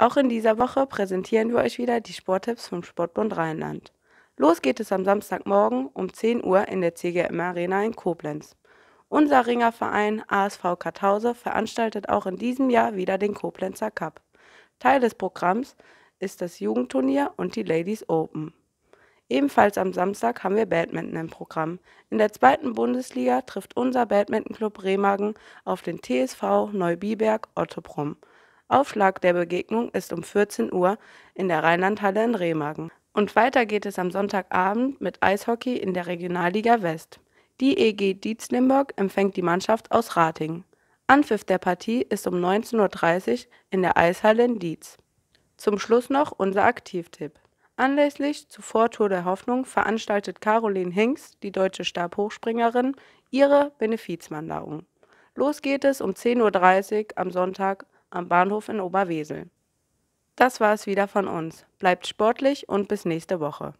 Auch in dieser Woche präsentieren wir euch wieder die Sporttipps vom Sportbund Rheinland. Los geht es am Samstagmorgen um 10 Uhr in der CGM Arena in Koblenz. Unser Ringerverein ASV Karthause veranstaltet auch in diesem Jahr wieder den Koblenzer Cup. Teil des Programms ist das Jugendturnier und die Ladies Open. Ebenfalls am Samstag haben wir Badminton im Programm. In der zweiten Bundesliga trifft unser Badmintonclub Remagen auf den TSV Neubiberg Ottobrunn. Aufschlag der Begegnung ist um 14 Uhr in der Rheinlandhalle in Remagen. Und weiter geht es am Sonntagabend mit Eishockey in der Regionalliga West. Die EG Dietz Limburg empfängt die Mannschaft aus Rating. Anpfiff der Partie ist um 19.30 Uhr in der Eishalle in Dietz. Zum Schluss noch unser Aktivtipp. Anlässlich zur Vortour der Hoffnung veranstaltet Caroline Hinks, die deutsche Stabhochspringerin, ihre Benefizmandauung. Los geht es um 10.30 Uhr am Sonntag am Bahnhof in Oberwesel. Das war es wieder von uns. Bleibt sportlich und bis nächste Woche.